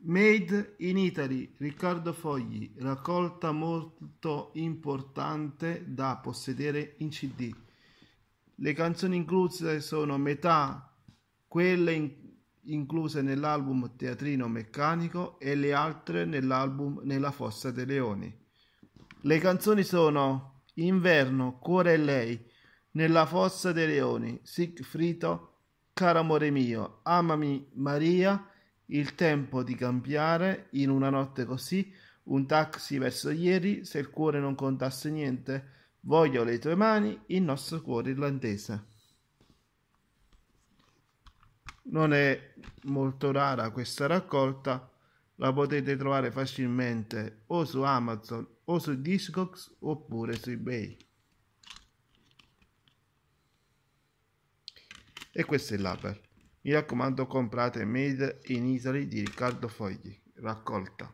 Made in Italy, Riccardo Fogli, raccolta molto importante da possedere in CD. Le canzoni incluse sono metà quelle in- incluse nell'album Teatrino Meccanico e le altre nell'album Nella Fossa dei Leoni. Le canzoni sono Inverno, Cuore e lei, Nella Fossa dei Leoni, Sigfrito, Caro amore mio, Amami Maria, il tempo di cambiare, in una notte così, un taxi verso ieri, se il cuore non contasse niente. Voglio le tue mani, il nostro cuore irlandese. Non è molto rara questa raccolta, la potete trovare facilmente o su Amazon o su Discogs oppure su eBay. E questo è l'Aper. Mi raccomando comprate Made in Italy di Riccardo Fogli, raccolta.